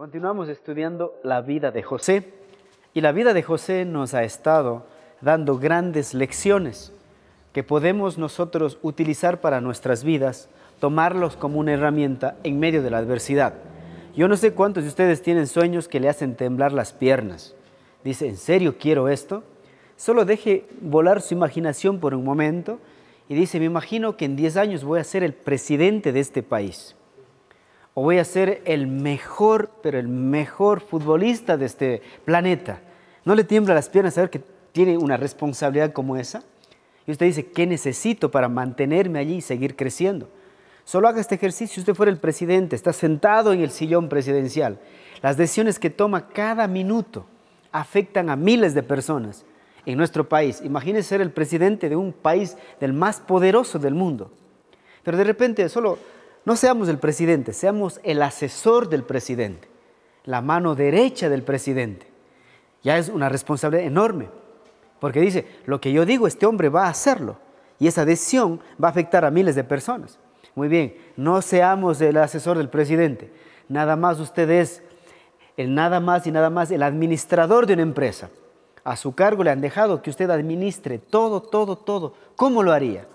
Continuamos estudiando la vida de José y la vida de José nos ha estado dando grandes lecciones que podemos nosotros utilizar para nuestras vidas, tomarlos como una herramienta en medio de la adversidad. Yo no sé cuántos de ustedes tienen sueños que le hacen temblar las piernas. Dice, ¿en serio quiero esto? Solo deje volar su imaginación por un momento y dice, me imagino que en 10 años voy a ser el presidente de este país o voy a ser el mejor, pero el mejor futbolista de este planeta. ¿No le tiembla las piernas saber que tiene una responsabilidad como esa? Y usted dice, ¿qué necesito para mantenerme allí y seguir creciendo? Solo haga este ejercicio. Si usted fuera el presidente, está sentado en el sillón presidencial. Las decisiones que toma cada minuto afectan a miles de personas en nuestro país. Imagínese ser el presidente de un país del más poderoso del mundo. Pero de repente solo no seamos el presidente, seamos el asesor del presidente, la mano derecha del presidente. Ya es una responsabilidad enorme, porque dice, lo que yo digo, este hombre va a hacerlo, y esa decisión va a afectar a miles de personas. Muy bien, no seamos el asesor del presidente, nada más usted es el nada más y nada más el administrador de una empresa. A su cargo le han dejado que usted administre todo, todo, todo. ¿Cómo lo haría?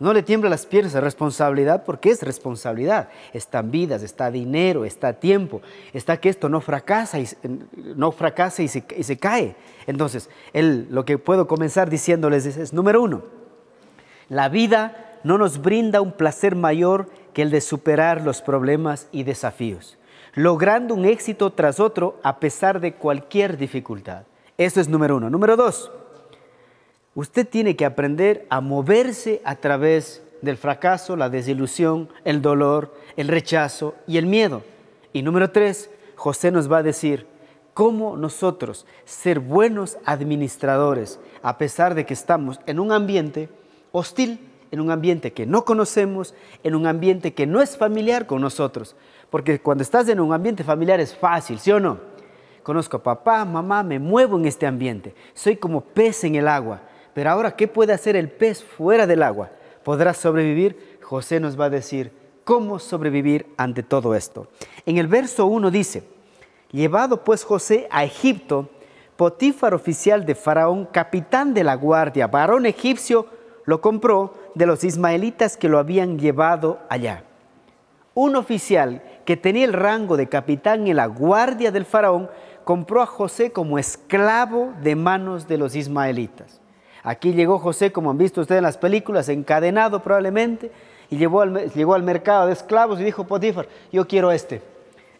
No le tiembla las piernas a responsabilidad porque es responsabilidad. Están vidas, está dinero, está tiempo, está que esto no fracasa y, no fracasa y, se, cae. Entonces, lo que puedo comenzar diciéndoles es, número uno, la vida no nos brinda un placer mayor que el de superar los problemas y desafíos, logrando un éxito tras otro a pesar de cualquier dificultad. Eso es número uno. Número dos, Usted tiene que aprender a moverse a través del fracaso, la desilusión, el dolor, el rechazo y el miedo. Y número tres, José nos va a decir cómo nosotros ser buenos administradores, a pesar de que estamos en un ambiente hostil, en un ambiente que no conocemos, en un ambiente que no es familiar con nosotros. Porque cuando estás en un ambiente familiar es fácil, ¿sí o no? Conozco a papá, mamá, me muevo en este ambiente. Soy como pez en el agua. Pero ahora, ¿qué puede hacer el pez fuera del agua? ¿Podrá sobrevivir? José nos va a decir, ¿cómo sobrevivir ante todo esto? En el verso 1 dice, llevado pues José a Egipto, Potífar oficial de Faraón, capitán de la guardia, varón egipcio, lo compró de los ismaelitas que lo habían llevado allá. Un oficial que tenía el rango de capitán en la guardia del faraón compró a José como esclavo de manos de los ismaelitas. Aquí llegó José, como han visto ustedes en las películas, encadenado probablemente, y llegó al, mercado de esclavos y dijo, Potifar, yo quiero este.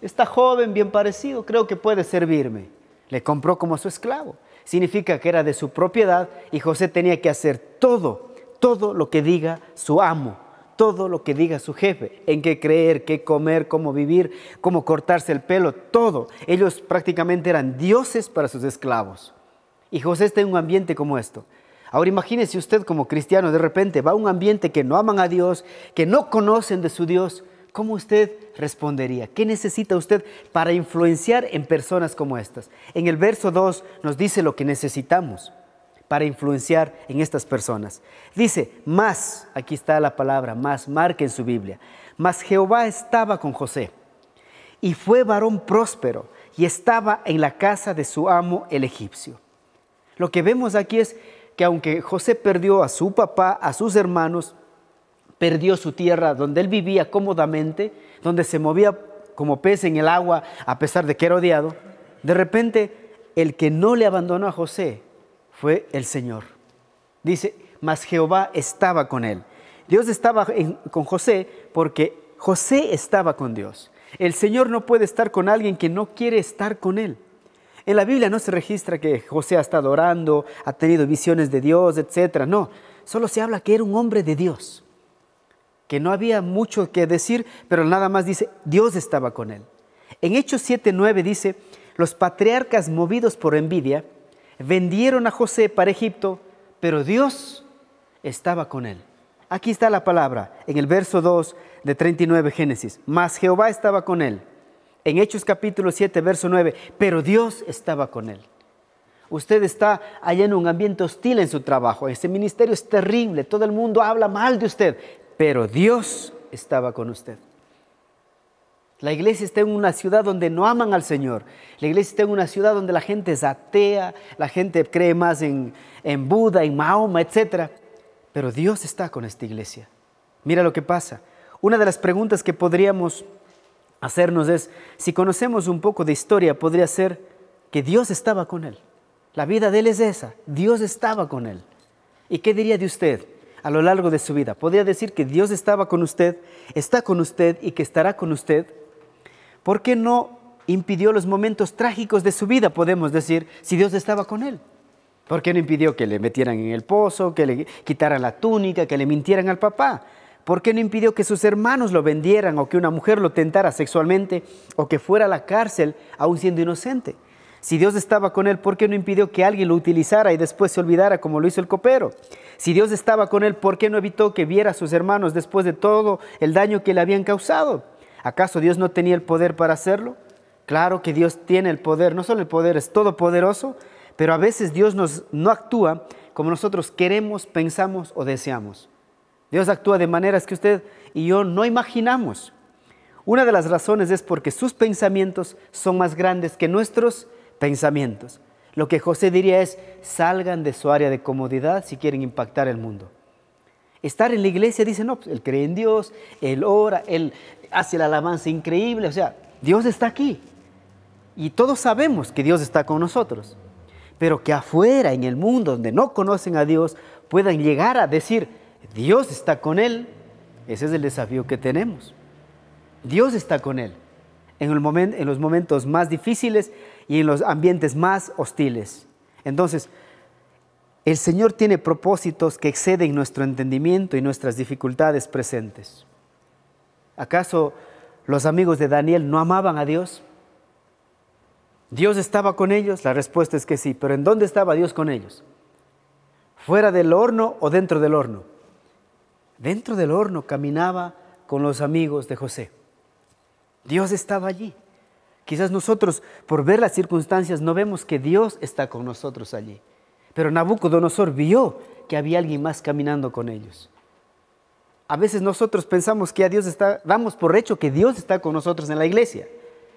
Está joven, bien parecido, creo que puede servirme. Le compró como su esclavo. Significa que era de su propiedad y José tenía que hacer todo, todo lo que diga su amo, todo lo que diga su jefe, en qué creer, qué comer, cómo vivir, cómo cortarse el pelo, todo. Ellos prácticamente eran dioses para sus esclavos. Y José está en un ambiente como esto. Ahora imagínese usted como cristiano, de repente va a un ambiente que no aman a Dios, que no conocen de su Dios. ¿Cómo usted respondería? ¿Qué necesita usted para influenciar en personas como estas? En el verso 2 nos dice lo que necesitamos para influenciar en estas personas. Dice, más, aquí está la palabra, más, marca en su Biblia, mas Jehová estaba con José y fue varón próspero y estaba en la casa de su amo el egipcio. Lo que vemos aquí es que aunque José perdió a su papá, a sus hermanos, perdió su tierra donde él vivía cómodamente, donde se movía como pez en el agua a pesar de que era odiado, de repente el que no le abandonó a José fue el Señor. Dice, mas Jehová estaba con él. Dios estaba con José porque José estaba con Dios. El Señor no puede estar con alguien que no quiere estar con él. En la Biblia no se registra que José ha estado orando, ha tenido visiones de Dios, etc. No, solo se habla que era un hombre de Dios, que no había mucho que decir, pero nada más dice, Dios estaba con él. En Hechos 7.9 dice, los patriarcas movidos por envidia vendieron a José para Egipto, pero Dios estaba con él. Aquí está la palabra, en el verso 2 de 39 Génesis, mas Jehová estaba con él en Hechos capítulo 7, verso 9, pero Dios estaba con él. Usted está allá en un ambiente hostil en su trabajo, ese ministerio es terrible, todo el mundo habla mal de usted, pero Dios estaba con usted. La iglesia está en una ciudad donde no aman al Señor. La iglesia está en una ciudad donde la gente es atea, la gente cree más en, en Buda, en Mahoma, etc. Pero Dios está con esta iglesia. Mira lo que pasa. Una de las preguntas que podríamos hacernos es, si conocemos un poco de historia, podría ser que Dios estaba con él. La vida de él es esa, Dios estaba con él. ¿Y qué diría de usted a lo largo de su vida? ¿Podría decir que Dios estaba con usted, está con usted y que estará con usted? ¿Por qué no impidió los momentos trágicos de su vida, podemos decir, si Dios estaba con él? ¿Por qué no impidió que le metieran en el pozo, que le quitaran la túnica, que le mintieran al papá? ¿Por qué no impidió que sus hermanos lo vendieran o que una mujer lo tentara sexualmente o que fuera a la cárcel aún siendo inocente? Si Dios estaba con él, ¿por qué no impidió que alguien lo utilizara y después se olvidara como lo hizo el copero? Si Dios estaba con él, ¿por qué no evitó que viera a sus hermanos después de todo el daño que le habían causado? ¿Acaso Dios no tenía el poder para hacerlo? Claro que Dios tiene el poder, no solo el poder, es todopoderoso, pero a veces Dios no actúa como nosotros queremos, pensamos o deseamos. Dios actúa de maneras que usted y yo no imaginamos. Una de las razones es porque sus pensamientos son más grandes que nuestros pensamientos. Lo que José diría es, salgan de su área de comodidad si quieren impactar el mundo. Estar en la iglesia, dice, no, pues, él cree en Dios, él ora, él hace la alabanza increíble, o sea, Dios está aquí. Y todos sabemos que Dios está con nosotros. Pero que afuera, en el mundo donde no conocen a Dios, puedan llegar a decir, Dios está con él. Ese es el desafío que tenemos. Dios está con él en, los momentos más difíciles y en los ambientes más hostiles. Entonces, el Señor tiene propósitos que exceden nuestro entendimiento y nuestras dificultades presentes. ¿Acaso los amigos de Daniel no amaban a Dios? ¿Dios estaba con ellos? La respuesta es que sí, pero ¿en dónde estaba Dios con ellos? ¿Fuera del horno o dentro del horno? dentro del horno caminaba con los amigos de José. Dios estaba allí. Quizás nosotros, por ver las circunstancias, no vemos que Dios está con nosotros allí. Pero Nabucodonosor vio que había alguien más caminando con ellos. A veces nosotros pensamos que a Dios está, damos por hecho que Dios está con nosotros en la iglesia.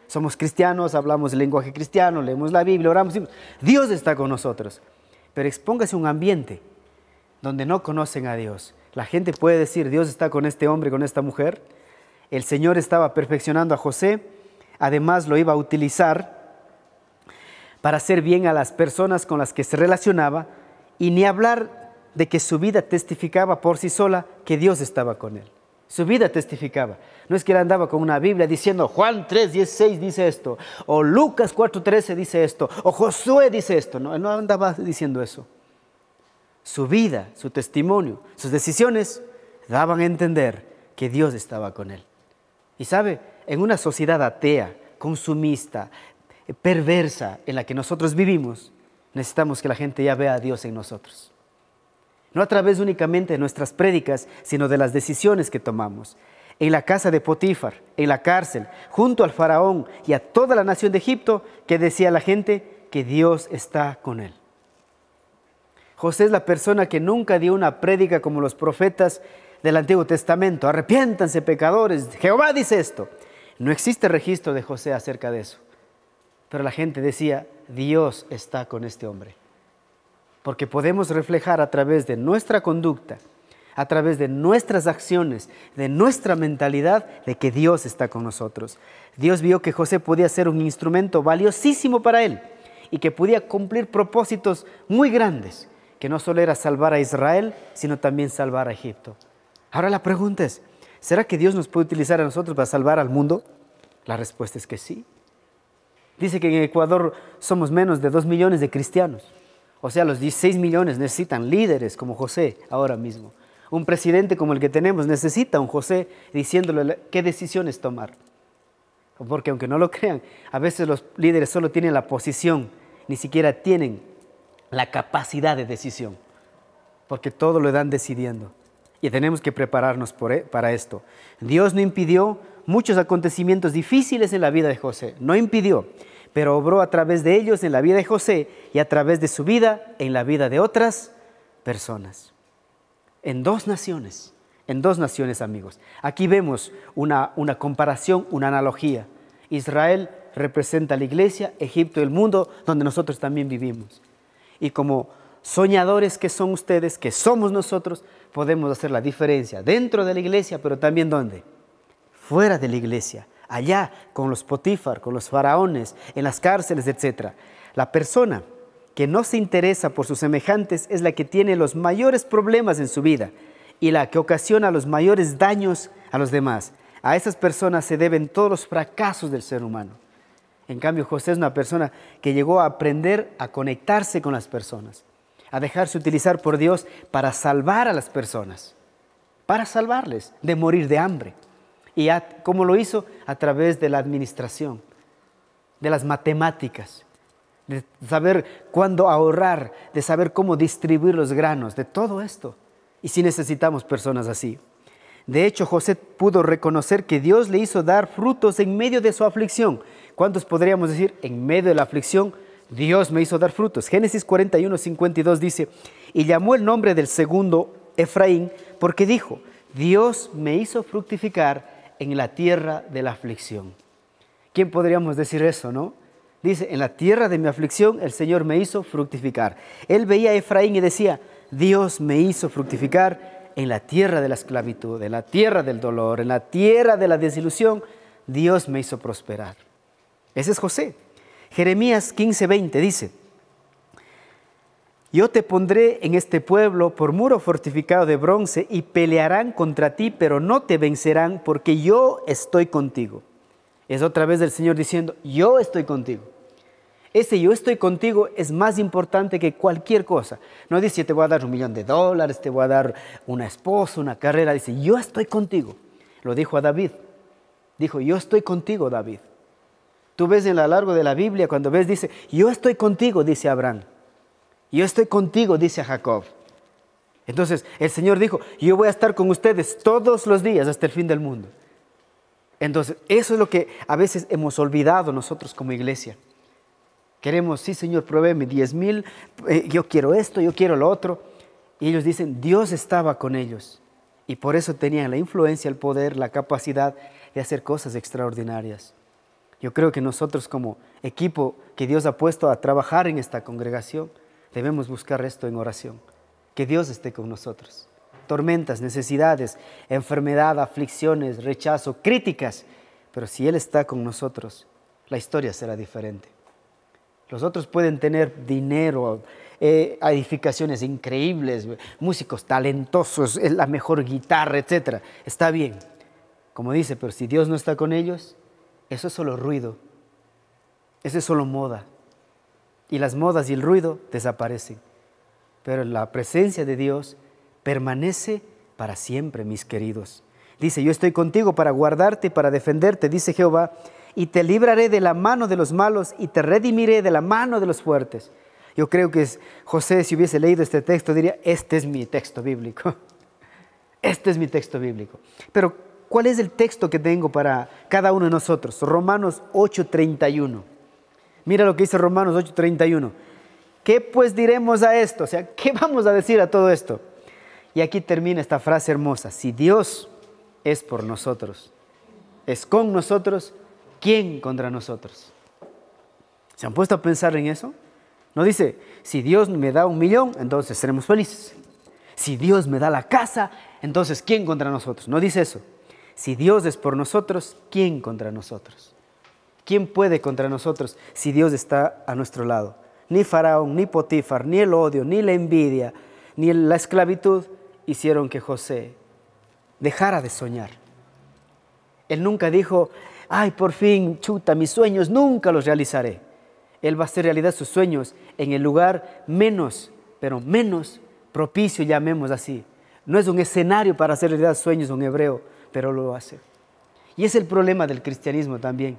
Somos cristianos, hablamos el lenguaje cristiano, leemos la Biblia, oramos, Dios está con nosotros. Pero expóngase un ambiente donde no conocen a Dios, la gente puede decir, Dios está con este hombre, con esta mujer. El Señor estaba perfeccionando a José, además lo iba a utilizar para hacer bien a las personas con las que se relacionaba y ni hablar de que su vida testificaba por sí sola que Dios estaba con él. Su vida testificaba. No es que él andaba con una Biblia diciendo Juan 3.16 dice esto, o Lucas 4.13 dice esto, o Josué dice esto. No, él no andaba diciendo eso. Su vida, su testimonio, sus decisiones daban a entender que Dios estaba con él. Y sabe, en una sociedad atea, consumista, perversa en la que nosotros vivimos, necesitamos que la gente ya vea a Dios en nosotros. No a través únicamente de nuestras prédicas, sino de las decisiones que tomamos. En la casa de Potífar, en la cárcel, junto al faraón y a toda la nación de Egipto, que decía la gente que Dios está con él. José es la persona que nunca dio una prédica como los profetas del Antiguo Testamento. Arrepiéntanse pecadores. Jehová dice esto. No existe registro de José acerca de eso. Pero la gente decía, Dios está con este hombre. Porque podemos reflejar a través de nuestra conducta, a través de nuestras acciones, de nuestra mentalidad, de que Dios está con nosotros. Dios vio que José podía ser un instrumento valiosísimo para él y que podía cumplir propósitos muy grandes que no solo era salvar a Israel, sino también salvar a Egipto. Ahora la pregunta es, ¿será que Dios nos puede utilizar a nosotros para salvar al mundo? La respuesta es que sí. Dice que en Ecuador somos menos de 2 millones de cristianos. O sea, los 16 millones necesitan líderes como José ahora mismo. Un presidente como el que tenemos necesita un José diciéndole qué decisiones tomar. Porque aunque no lo crean, a veces los líderes solo tienen la posición, ni siquiera tienen la capacidad de decisión. Porque todo lo dan decidiendo. Y tenemos que prepararnos e, para esto. Dios no impidió muchos acontecimientos difíciles en la vida de José. No impidió, pero obró a través de ellos en la vida de José y a través de su vida en la vida de otras personas. En dos naciones, en dos naciones amigos. Aquí vemos una, una comparación, una analogía. Israel representa la iglesia, Egipto el mundo donde nosotros también vivimos y como soñadores que son ustedes, que somos nosotros, podemos hacer la diferencia dentro de la iglesia, pero también dónde? Fuera de la iglesia, allá con los Potifar, con los faraones, en las cárceles, etc. La persona que no se interesa por sus semejantes es la que tiene los mayores problemas en su vida y la que ocasiona los mayores daños a los demás. A esas personas se deben todos los fracasos del ser humano. En cambio, José es una persona que llegó a aprender a conectarse con las personas, a dejarse utilizar por Dios para salvar a las personas, para salvarles de morir de hambre. ¿Y cómo lo hizo? A través de la administración, de las matemáticas, de saber cuándo ahorrar, de saber cómo distribuir los granos, de todo esto. Y si necesitamos personas así. De hecho, José pudo reconocer que Dios le hizo dar frutos en medio de su aflicción. ¿Cuántos podríamos decir? En medio de la aflicción, Dios me hizo dar frutos. Génesis 41, 52 dice, y llamó el nombre del segundo Efraín porque dijo, Dios me hizo fructificar en la tierra de la aflicción. ¿Quién podríamos decir eso, no? Dice, en la tierra de mi aflicción el Señor me hizo fructificar. Él veía a Efraín y decía, Dios me hizo fructificar en la tierra de la esclavitud, en la tierra del dolor, en la tierra de la desilusión, Dios me hizo prosperar. Ese es José. Jeremías 15:20 dice, yo te pondré en este pueblo por muro fortificado de bronce y pelearán contra ti, pero no te vencerán porque yo estoy contigo. Es otra vez el Señor diciendo, yo estoy contigo. Ese yo estoy contigo es más importante que cualquier cosa. No dice te voy a dar un millón de dólares, te voy a dar una esposa, una carrera. Dice yo estoy contigo. Lo dijo a David. Dijo yo estoy contigo, David. Tú ves en lo largo de la Biblia, cuando ves, dice yo estoy contigo, dice Abraham. Yo estoy contigo, dice Jacob. Entonces el Señor dijo, yo voy a estar con ustedes todos los días hasta el fin del mundo. Entonces, eso es lo que a veces hemos olvidado nosotros como iglesia. Queremos, sí Señor, proveeme 10 mil, eh, yo quiero esto, yo quiero lo otro. Y ellos dicen, Dios estaba con ellos. Y por eso tenían la influencia, el poder, la capacidad de hacer cosas extraordinarias. Yo creo que nosotros como equipo que Dios ha puesto a trabajar en esta congregación, debemos buscar esto en oración. Que Dios esté con nosotros. Tormentas, necesidades, enfermedad, aflicciones, rechazo, críticas. Pero si Él está con nosotros, la historia será diferente. Los otros pueden tener dinero, eh, edificaciones increíbles, músicos talentosos, la mejor guitarra, etc. Está bien, como dice, pero si Dios no está con ellos, eso es solo ruido, eso es solo moda. Y las modas y el ruido desaparecen. Pero la presencia de Dios permanece para siempre, mis queridos. Dice, yo estoy contigo para guardarte, y para defenderte, dice Jehová, y te libraré de la mano de los malos y te redimiré de la mano de los fuertes. Yo creo que José, si hubiese leído este texto, diría, este es mi texto bíblico. Este es mi texto bíblico. Pero, ¿cuál es el texto que tengo para cada uno de nosotros? Romanos 8:31. Mira lo que dice Romanos 8:31. ¿Qué pues diremos a esto? O sea, ¿qué vamos a decir a todo esto? Y aquí termina esta frase hermosa. Si Dios es por nosotros, es con nosotros, ¿quién contra nosotros? ¿Se han puesto a pensar en eso? No dice, si Dios me da un millón, entonces seremos felices. Si Dios me da la casa, entonces ¿quién contra nosotros? No dice eso. Si Dios es por nosotros, ¿quién contra nosotros? ¿Quién puede contra nosotros si Dios está a nuestro lado? Ni Faraón, ni Potífar, ni el odio, ni la envidia, ni la esclavitud hicieron que José dejara de soñar. Él nunca dijo, ay, por fin, chuta, mis sueños nunca los realizaré. Él va a hacer realidad sus sueños en el lugar menos, pero menos propicio, llamemos así. No es un escenario para hacer realidad sueños un hebreo, pero lo hace. Y es el problema del cristianismo también,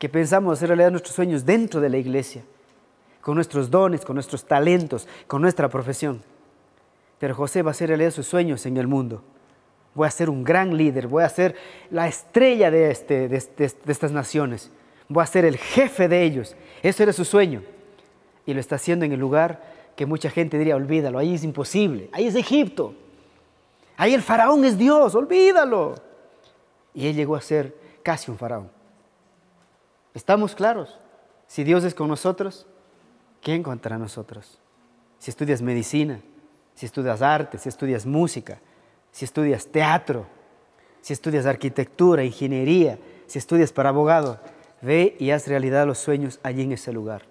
que pensamos hacer realidad nuestros sueños dentro de la iglesia, con nuestros dones, con nuestros talentos, con nuestra profesión. Pero José va a hacer realidad sus sueños en el mundo voy a ser un gran líder, voy a ser la estrella este, este, este, de, estas naciones, voy a ser el jefe de ellos. Eso era su sueño. Y lo está haciendo en el lugar que mucha gente diría, olvídalo, ahí es imposible, ahí es Egipto, ahí el faraón es Dios, olvídalo. Y él llegó a ser casi un faraón. Estamos claros, si Dios es con nosotros, ¿quién contra nosotros? Si estudias medicina, si estudias arte, si estudias música, si estudias teatro, si estudias arquitectura, ingeniería, si estudias para abogado, ve y haz realidad los sueños allí en ese lugar.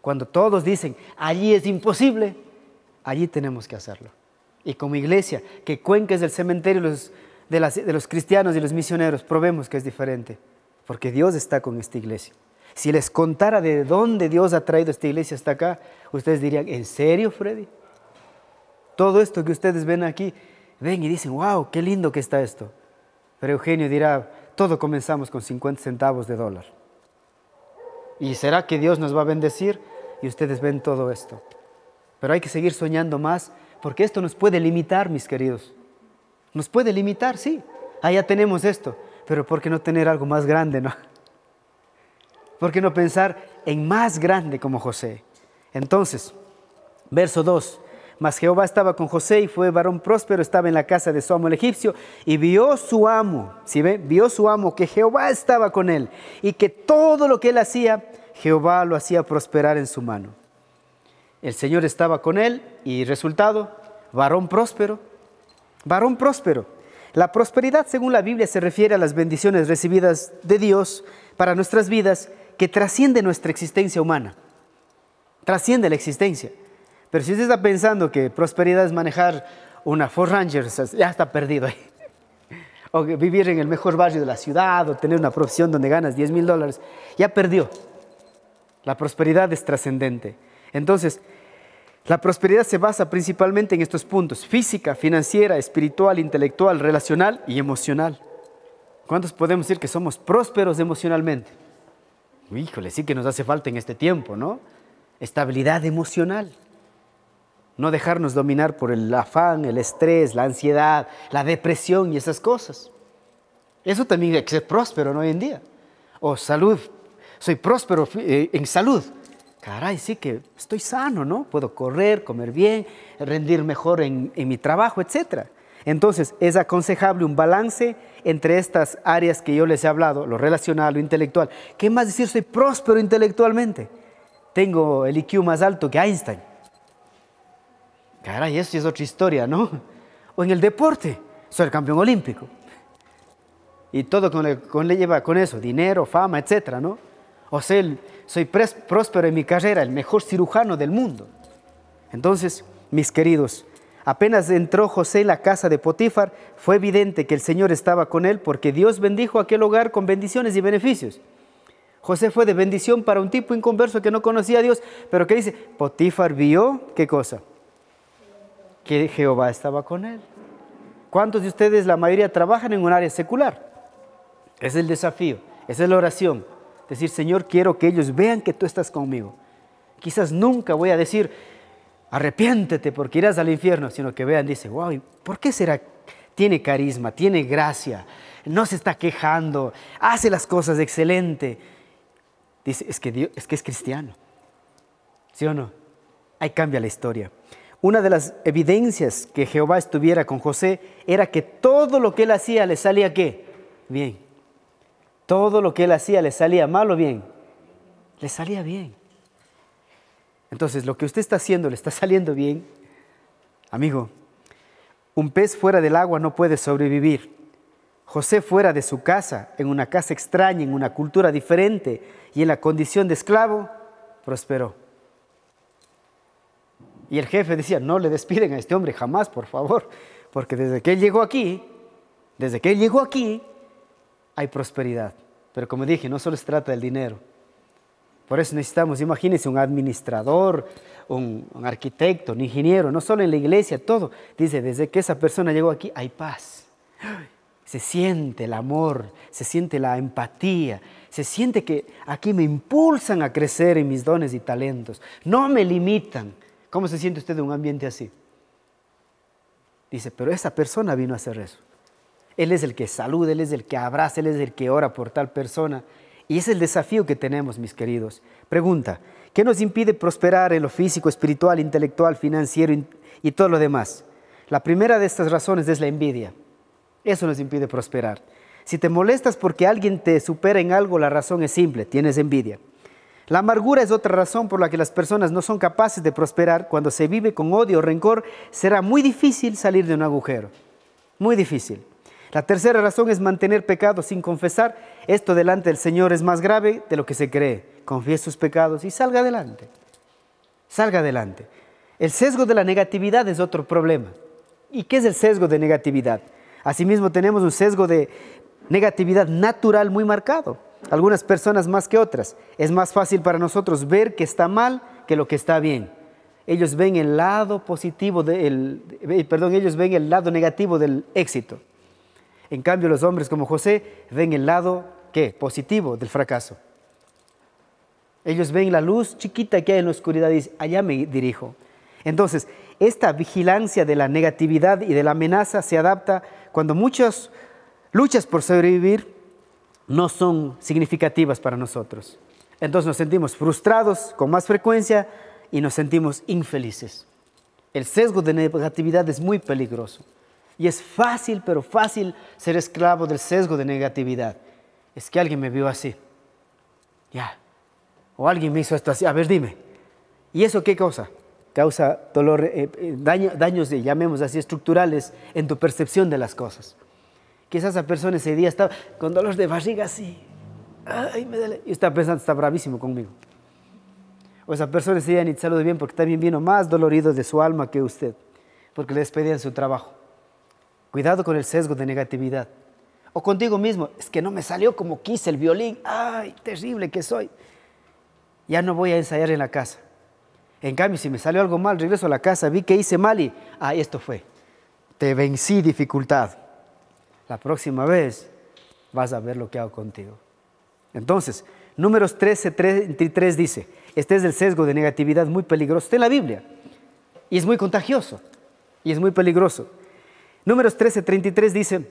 Cuando todos dicen, allí es imposible, allí tenemos que hacerlo. Y como iglesia, que Cuenca del cementerio de los cristianos y los misioneros, probemos que es diferente, porque Dios está con esta iglesia. Si les contara de dónde Dios ha traído esta iglesia hasta acá, ustedes dirían, ¿en serio, Freddy? Todo esto que ustedes ven aquí ven y dicen, wow, qué lindo que está esto. Pero Eugenio dirá, todo comenzamos con 50 centavos de dólar. ¿Y será que Dios nos va a bendecir? Y ustedes ven todo esto. Pero hay que seguir soñando más porque esto nos puede limitar, mis queridos. Nos puede limitar, sí. Allá ah, tenemos esto, pero ¿por qué no tener algo más grande, no? ¿Por qué no pensar en más grande como José? Entonces, verso 2, mas Jehová estaba con José y fue varón próspero, estaba en la casa de su amo el egipcio, y vio su amo, ¿si ve? Vio su amo que Jehová estaba con él y que todo lo que él hacía, Jehová lo hacía prosperar en su mano. El Señor estaba con él y resultado, varón próspero, varón próspero. La prosperidad, según la Biblia, se refiere a las bendiciones recibidas de Dios para nuestras vidas que trasciende nuestra existencia humana, trasciende la existencia. Pero si usted está pensando que prosperidad es manejar una Ford Ranger, ya está perdido ahí. O vivir en el mejor barrio de la ciudad, o tener una profesión donde ganas 10 mil dólares, ya perdió. La prosperidad es trascendente. Entonces, la prosperidad se basa principalmente en estos puntos, física, financiera, espiritual, intelectual, relacional y emocional. ¿Cuántos podemos decir que somos prósperos emocionalmente? Híjole, sí que nos hace falta en este tiempo, ¿no? Estabilidad emocional no dejarnos dominar por el afán, el estrés, la ansiedad, la depresión y esas cosas. Eso también es que ser próspero hoy en día. O salud, soy próspero eh, en salud. Caray, sí que estoy sano, ¿no? Puedo correr, comer bien, rendir mejor en, en mi trabajo, etc. Entonces, es aconsejable un balance entre estas áreas que yo les he hablado, lo relacional, lo intelectual. ¿Qué más decir? Soy próspero intelectualmente. Tengo el IQ más alto que Einstein Caray, eso es otra historia, ¿no? O en el deporte, soy el campeón olímpico. Y todo con, con lleva con eso, dinero, fama, etcétera, ¿no? O sea, soy próspero en mi carrera, el mejor cirujano del mundo. Entonces, mis queridos, apenas entró José en la casa de Potífar, fue evidente que el Señor estaba con él porque Dios bendijo aquel hogar con bendiciones y beneficios. José fue de bendición para un tipo inconverso que no conocía a Dios, pero que dice, Potífar vio, ¿qué cosa? que Jehová estaba con él. ¿Cuántos de ustedes, la mayoría, trabajan en un área secular? Ese es el desafío, esa es la oración. Decir, Señor, quiero que ellos vean que tú estás conmigo. Quizás nunca voy a decir, arrepiéntete porque irás al infierno, sino que vean, dice, wow, ¿por qué será? Tiene carisma, tiene gracia, no se está quejando, hace las cosas excelente. Dice, es, que es cristiano. ¿Sí o no? Ahí cambia la historia. Una de las evidencias que Jehová estuviera con José era que todo lo que él hacía le salía qué? Bien. Todo lo que él hacía le salía mal o bien. Le salía bien. Entonces, lo que usted está haciendo le está saliendo bien. Amigo, un pez fuera del agua no puede sobrevivir. José fuera de su casa, en una casa extraña, en una cultura diferente y en la condición de esclavo, prosperó. Y el jefe decía, no le despiden a este hombre jamás, por favor, porque desde que él llegó aquí, desde que él llegó aquí, hay prosperidad. Pero como dije, no solo se trata del dinero. Por eso necesitamos, imagínense, un administrador, un, arquitecto, un ingeniero, no solo en la iglesia, todo. Dice, desde que esa persona llegó aquí, hay paz. Se siente el amor, se siente la empatía, se siente que aquí me impulsan a crecer en mis dones y talentos. No me limitan, ¿Cómo se siente usted en un ambiente así? Dice, pero esa persona vino a hacer eso. Él es el que saluda, Él es el que abraza, Él es el que ora por tal persona. Y es el desafío que tenemos, mis queridos. Pregunta, ¿qué nos impide prosperar en lo físico, espiritual, intelectual, financiero y todo lo demás? La primera de estas razones es la envidia. Eso nos impide prosperar. Si te molestas porque alguien te supera en algo, la razón es simple, tienes envidia. La amargura es otra razón por la que las personas no son capaces de prosperar. Cuando se vive con odio o rencor, será muy difícil salir de un agujero. Muy difícil. La tercera razón es mantener pecados sin confesar. Esto delante del Señor es más grave de lo que se cree. Confíe sus pecados y salga adelante. Salga adelante. El sesgo de la negatividad es otro problema. ¿Y qué es el sesgo de negatividad? Asimismo tenemos un sesgo de negatividad natural muy marcado algunas personas más que otras. Es más fácil para nosotros ver que está mal que lo que está bien. Ellos ven el lado positivo del, eh, perdón, ellos ven el lado negativo del éxito. En cambio, los hombres como José ven el lado positivo del fracaso. Ellos ven la luz chiquita que hay en la oscuridad y dicen, allá me dirijo. Entonces, esta vigilancia de la negatividad y de la amenaza se adapta cuando muchas luchas por sobrevivir no son significativas para nosotros. Entonces nos sentimos frustrados con más frecuencia y nos sentimos infelices. El sesgo de negatividad es muy peligroso. Y es fácil, pero fácil ser esclavo del sesgo de negatividad. Es que alguien me vio así. Ya. O alguien me hizo esto así. A ver, dime. ¿Y eso qué causa? Causa dolor, eh, eh, daños, llamemos así, estructurales en tu percepción de las cosas. Quizás esa persona ese día estaba con dolor de barriga así. Y está pensando, está bravísimo conmigo. O esa persona ese día ni te bien porque también vino más dolorido de su alma que usted, porque le despedían su trabajo. Cuidado con el sesgo de negatividad. O contigo mismo, es que no me salió como quise el violín. Ay, terrible que soy. Ya no voy a ensayar en la casa. En cambio, si me salió algo mal, regreso a la casa, vi que hice mal y, ay esto fue. Te vencí dificultad la próxima vez vas a ver lo que hago contigo. Entonces, números 13, 33 dice, este es el sesgo de negatividad muy peligroso, está en la Biblia, y es muy contagioso, y es muy peligroso. Números 13, dice,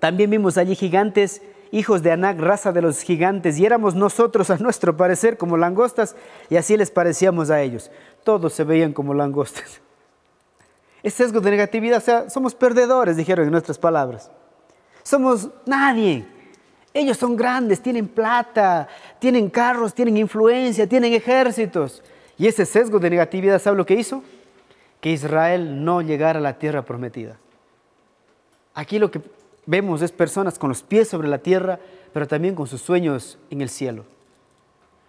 también vimos allí gigantes, hijos de Anac, raza de los gigantes, y éramos nosotros a nuestro parecer como langostas, y así les parecíamos a ellos. Todos se veían como langostas. Es sesgo de negatividad, o sea, somos perdedores, dijeron en nuestras palabras. Somos nadie. Ellos son grandes, tienen plata, tienen carros, tienen influencia, tienen ejércitos. Y ese sesgo de negatividad, ¿sabe lo que hizo? Que Israel no llegara a la tierra prometida. Aquí lo que vemos es personas con los pies sobre la tierra, pero también con sus sueños en el cielo.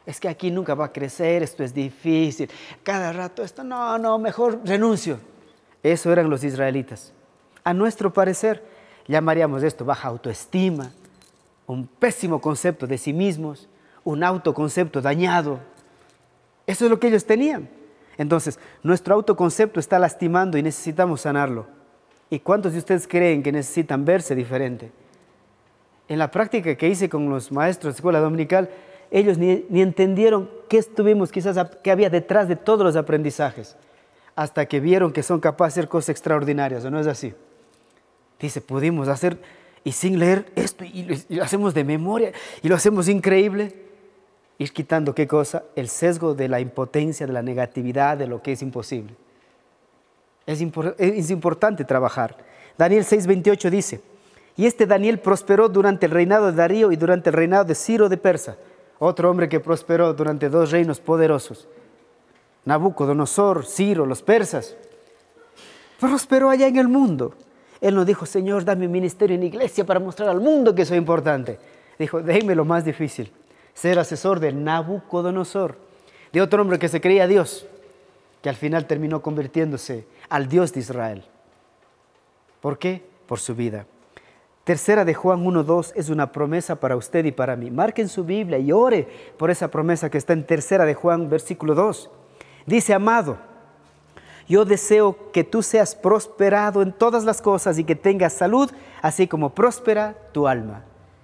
Es que aquí nunca va a crecer, esto es difícil. Cada rato esto, no, no, mejor renuncio. Eso eran los israelitas. A nuestro parecer, llamaríamos esto baja autoestima, un pésimo concepto de sí mismos, un autoconcepto dañado. Eso es lo que ellos tenían. Entonces, nuestro autoconcepto está lastimando y necesitamos sanarlo. ¿Y cuántos de ustedes creen que necesitan verse diferente? En la práctica que hice con los maestros de escuela dominical, ellos ni, entendieron qué estuvimos, quizás qué había detrás de todos los aprendizajes, hasta que vieron que son capaces de hacer cosas extraordinarias, ¿o no es así? Dice, pudimos hacer y sin leer esto y, lo hacemos de memoria y lo hacemos increíble ir quitando qué cosa? El sesgo de la impotencia, de la negatividad, de lo que es imposible. Es, es importante trabajar. Daniel 6:28 dice, y este Daniel prosperó durante el reinado de Darío y durante el reinado de Ciro de Persa, otro hombre que prosperó durante dos reinos poderosos, Nabucodonosor, Ciro, los persas. Prosperó allá en el mundo. Él no dijo, Señor, dame ministerio en iglesia para mostrar al mundo que soy importante. Dijo, déjeme lo más difícil, ser asesor de Nabucodonosor, de otro hombre que se creía Dios, que al final terminó convirtiéndose al Dios de Israel. ¿Por qué? Por su vida. Tercera de Juan 1.2 es una promesa para usted y para mí. Marquen su Biblia y ore por esa promesa que está en tercera de Juan, versículo 2. Dice, amado, yo deseo que tú seas prosperado en todas las cosas y que tengas salud, así como próspera tu alma.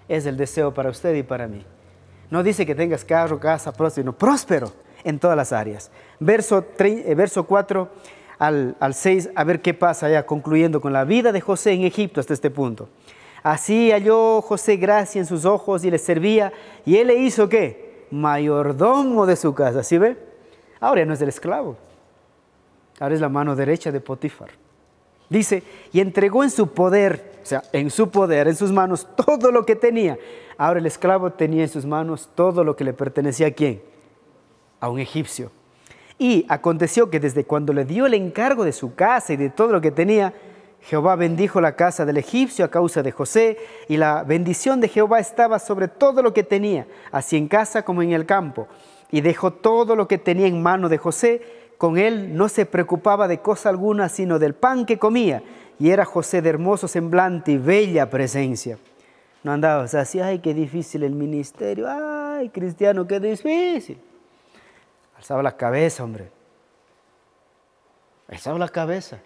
Es el deseo para usted y para mí. No dice que tengas carro, casa, próspero, sino próspero en todas las áreas. Verso, eh, verso 4 al, al 6, a ver qué pasa ya, concluyendo con la vida de José en Egipto hasta este punto. Así halló José gracia en sus ojos y le servía, y él le hizo qué? Mayordomo de su casa, ¿sí ve? Ahora ya no es el esclavo, Ahora es la mano derecha de Potifar. Dice, y entregó en su poder, o sea, en su poder, en sus manos, todo lo que tenía. Ahora el esclavo tenía en sus manos todo lo que le pertenecía a quién? A un egipcio. Y aconteció que desde cuando le dio el encargo de su casa y de todo lo que tenía, Jehová bendijo la casa del egipcio a causa de José, y la bendición de Jehová estaba sobre todo lo que tenía, así en casa como en el campo. Y dejó todo lo que tenía en mano de José, con él no se preocupaba de cosa alguna, sino del pan que comía, y era José de hermoso semblante y bella presencia. No andaba así, ay, qué difícil el ministerio, ay, cristiano, qué difícil. Alzaba la cabeza, hombre. Alzaba la cabeza.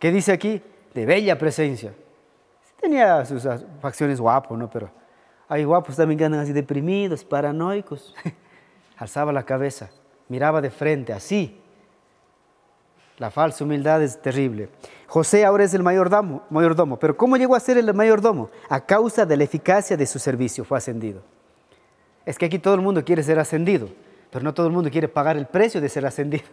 ¿Qué dice aquí? De bella presencia. Tenía sus facciones guapos, ¿no? Pero hay guapos también que andan así deprimidos, paranoicos. Alzaba la cabeza, miraba de frente, así, la falsa humildad es terrible. José ahora es el mayordomo, pero ¿cómo llegó a ser el mayordomo? A causa de la eficacia de su servicio fue ascendido. Es que aquí todo el mundo quiere ser ascendido, pero no todo el mundo quiere pagar el precio de ser ascendido.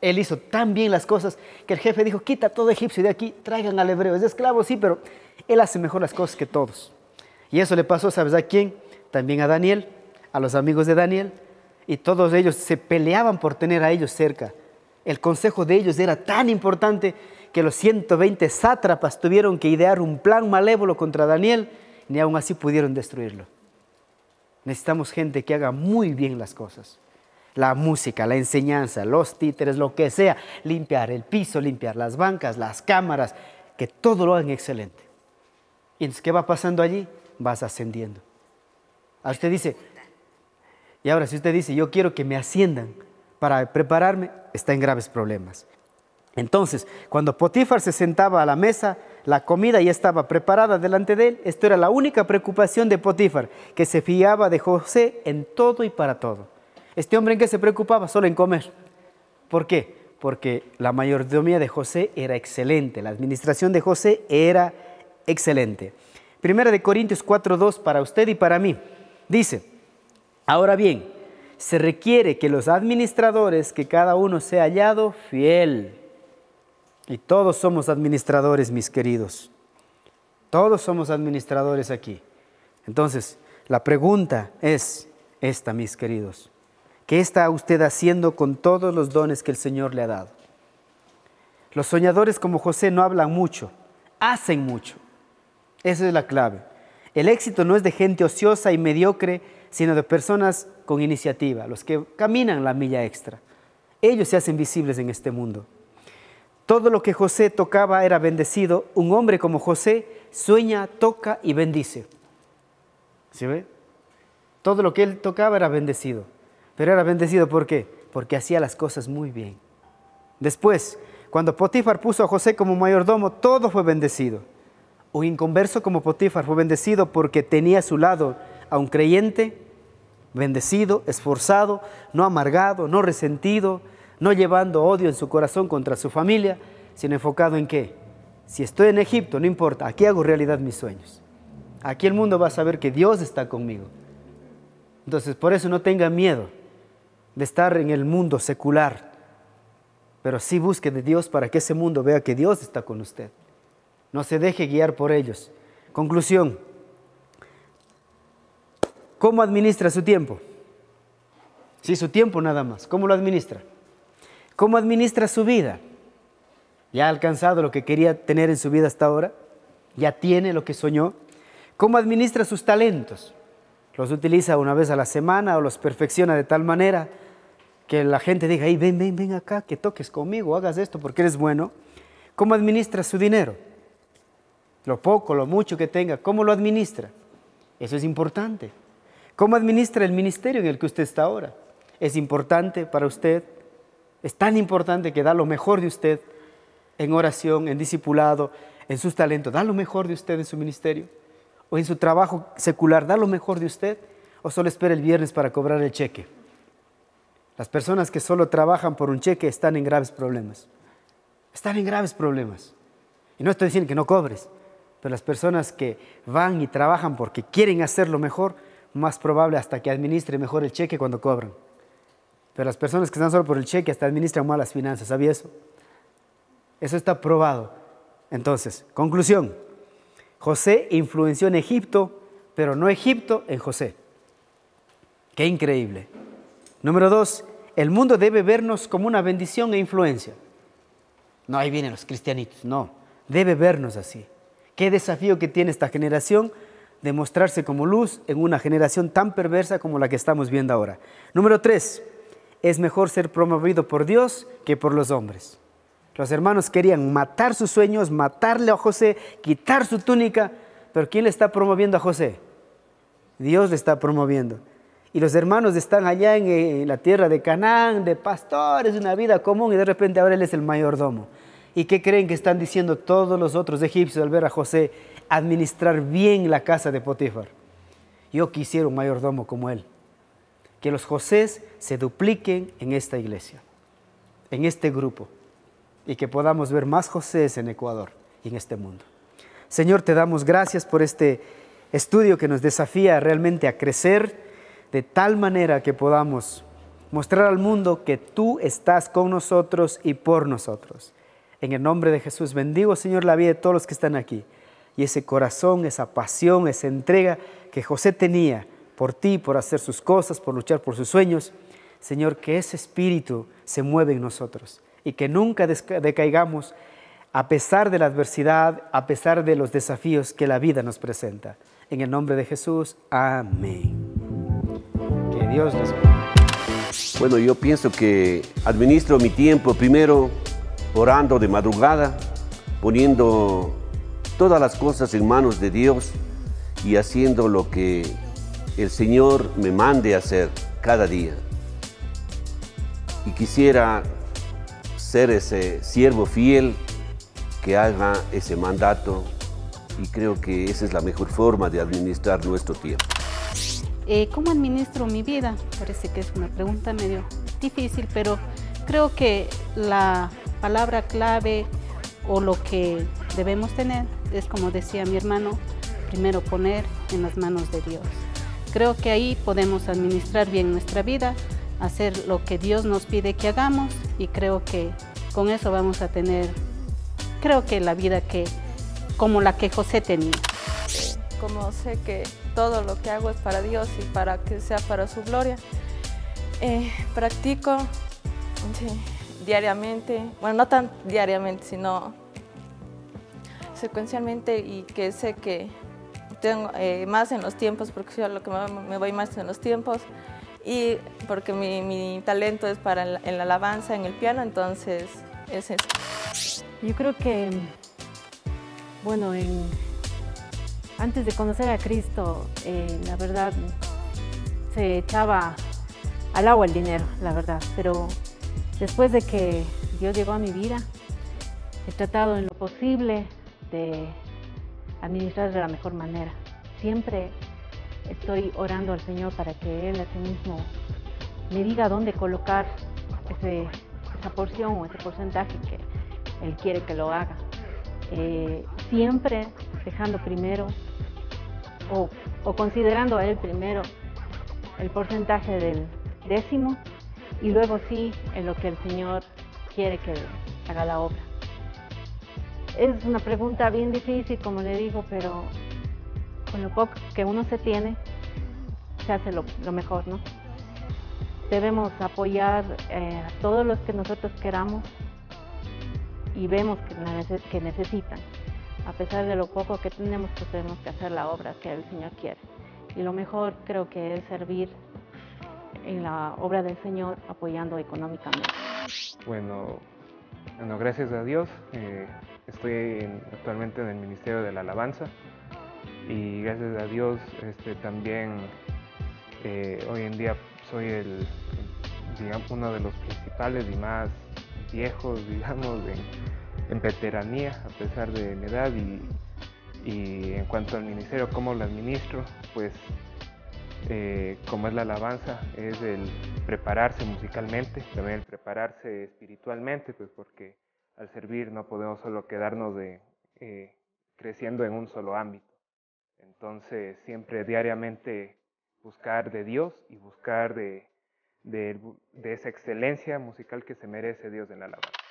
Él hizo tan bien las cosas que el jefe dijo, quita todo egipcio de aquí, traigan al hebreo. Es esclavo, sí, pero él hace mejor las cosas que todos. Y eso le pasó, ¿sabes a quién? También a Daniel, a los amigos de Daniel. Y todos ellos se peleaban por tener a ellos cerca el consejo de ellos era tan importante que los 120 sátrapas tuvieron que idear un plan malévolo contra Daniel, ni aún así pudieron destruirlo. Necesitamos gente que haga muy bien las cosas. La música, la enseñanza, los títeres, lo que sea, limpiar el piso, limpiar las bancas, las cámaras, que todo lo hagan excelente. Y entonces, ¿qué va pasando allí? Vas ascendiendo. A ah, usted dice, y ahora si usted dice, yo quiero que me asciendan, para prepararme, está en graves problemas. Entonces, cuando Potifar se sentaba a la mesa, la comida ya estaba preparada delante de él. Esto era la única preocupación de Potifar, que se fiaba de José en todo y para todo. Este hombre en qué se preocupaba, solo en comer. ¿Por qué? Porque la mayordomía de José era excelente, la administración de José era excelente. Primera de Corintios 4.2 para usted y para mí. Dice, ahora bien, se requiere que los administradores, que cada uno sea hallado fiel. Y todos somos administradores, mis queridos. Todos somos administradores aquí. Entonces, la pregunta es esta, mis queridos. ¿Qué está usted haciendo con todos los dones que el Señor le ha dado? Los soñadores como José no hablan mucho, hacen mucho. Esa es la clave. El éxito no es de gente ociosa y mediocre sino de personas con iniciativa, los que caminan la milla extra. Ellos se hacen visibles en este mundo. Todo lo que José tocaba era bendecido. Un hombre como José sueña, toca y bendice. ¿Se ve? Todo lo que él tocaba era bendecido. Pero era bendecido ¿por qué? Porque hacía las cosas muy bien. Después, cuando Potifar puso a José como mayordomo, todo fue bendecido. Un inconverso como Potifar fue bendecido porque tenía a su lado a un creyente bendecido, esforzado, no amargado, no resentido, no llevando odio en su corazón contra su familia, sino enfocado en qué. si estoy en Egipto, no importa, aquí hago realidad mis sueños. Aquí el mundo va a saber que Dios está conmigo. Entonces, por eso no tenga miedo de estar en el mundo secular, pero sí busque de Dios para que ese mundo vea que Dios está con usted. No se deje guiar por ellos. Conclusión, ¿Cómo administra su tiempo? Sí, su tiempo nada más. ¿Cómo lo administra? ¿Cómo administra su vida? ¿Ya ha alcanzado lo que quería tener en su vida hasta ahora? ¿Ya tiene lo que soñó? ¿Cómo administra sus talentos? ¿Los utiliza una vez a la semana o los perfecciona de tal manera que la gente diga, ven, ven, ven acá, que toques conmigo, hagas esto porque eres bueno? ¿Cómo administra su dinero? Lo poco, lo mucho que tenga, ¿cómo lo administra? Eso es importante. ¿Cómo administra el ministerio en el que usted está ahora? ¿Es importante para usted? Es tan importante que da lo mejor de usted en oración, en discipulado, en sus talentos. Da lo mejor de usted en su ministerio. O en su trabajo secular. Da lo mejor de usted. O solo espera el viernes para cobrar el cheque. Las personas que solo trabajan por un cheque están en graves problemas. Están en graves problemas. Y no estoy diciendo que no cobres, pero las personas que van y trabajan porque quieren hacer lo mejor, más probable hasta que administre mejor el cheque cuando cobran. Pero las personas que están solo por el cheque hasta administran malas finanzas, ¿sabía eso? Eso está probado. Entonces, conclusión. José influenció en Egipto, pero no Egipto en José. Qué increíble. Número dos, el mundo debe vernos como una bendición e influencia. No, ahí vienen los cristianitos, no. Debe vernos así. Qué desafío que tiene esta generación de mostrarse como luz en una generación tan perversa como la que estamos viendo ahora. Número tres, es mejor ser promovido por Dios que por los hombres. Los hermanos querían matar sus sueños, matarle a José, quitar su túnica, pero ¿quién le está promoviendo a José? Dios le está promoviendo. Y los hermanos están allá en, eh, la tierra de Canaán, de pastores, una vida común, y de repente ahora él es el mayordomo. ¿Y qué creen que están diciendo todos los otros egipcios al ver a José? administrar bien la casa de Potifar. Yo quisiera un mayordomo como él. Que los Josés se dupliquen en esta iglesia, en este grupo, y que podamos ver más José en Ecuador y en este mundo. Señor, te damos gracias por este estudio que nos desafía realmente a crecer de tal manera que podamos mostrar al mundo que tú estás con nosotros y por nosotros. En el nombre de Jesús, bendigo Señor la vida de todos los que están aquí y ese corazón, esa pasión, esa entrega que José tenía por ti, por hacer sus cosas, por luchar por sus sueños. Señor, que ese espíritu se mueva en nosotros y que nunca decaigamos a pesar de la adversidad, a pesar de los desafíos que la vida nos presenta. En el nombre de Jesús, amén. Que Dios les Bueno, yo pienso que administro mi tiempo primero orando de madrugada, poniendo todas las cosas en manos de Dios y haciendo lo que el Señor me mande hacer cada día. Y quisiera ser ese siervo fiel que haga ese mandato y creo que esa es la mejor forma de administrar nuestro tiempo. Eh, ¿Cómo administro mi vida? Parece que es una pregunta medio difícil, pero creo que la palabra clave o lo que debemos tener es como decía mi hermano, primero poner en las manos de Dios. Creo que ahí podemos administrar bien nuestra vida, hacer lo que Dios nos pide que hagamos y creo que con eso vamos a tener, creo que la vida que, como la que José tenía. Como sé que todo lo que hago es para Dios y para que sea para su gloria, eh, practico diariamente, bueno, no tan diariamente, sino secuencialmente y que sé que tengo eh, más en los tiempos, porque yo lo que me voy más en los tiempos, y porque mi, talento es para en la alabanza, en el piano, entonces es eso. Yo creo que, bueno, antes de conocer a Cristo, eh, la verdad, se echaba al agua el dinero, la verdad, pero después de que Dios llegó a mi vida, he tratado en lo posible administrar de la mejor manera. Siempre estoy orando al Señor para que Él a sí mismo me diga dónde colocar esa porción o ese porcentaje que Él quiere que lo haga. Eh, siempre dejando primero o, o, considerando a Él primero el porcentaje del décimo y luego sí en lo que el Señor quiere que haga la obra es una pregunta bien difícil, como le digo, pero con lo poco que uno se tiene, se hace lo, mejor, ¿no? Debemos apoyar eh, a todos los que nosotros queramos y vemos que, necesitan. A pesar de lo poco que tenemos, pues tenemos que hacer la obra que el Señor quiere. Y lo mejor creo que es servir en la obra del Señor apoyando económicamente. Bueno, bueno gracias a Dios. Eh, Estoy actualmente en el Ministerio de la Alabanza y gracias a Dios este, también eh, hoy en día soy el, digamos, uno de los principales y más viejos, digamos, en, veteranía, a pesar de mi edad. Y, y, en cuanto al ministerio, cómo lo administro, pues eh, como es la alabanza, es el prepararse musicalmente, también el prepararse espiritualmente, pues porque al servir no podemos solo quedarnos de, eh, creciendo en un solo ámbito. Entonces, siempre diariamente buscar de Dios y buscar de, esa excelencia musical que se merece Dios en la alabanza.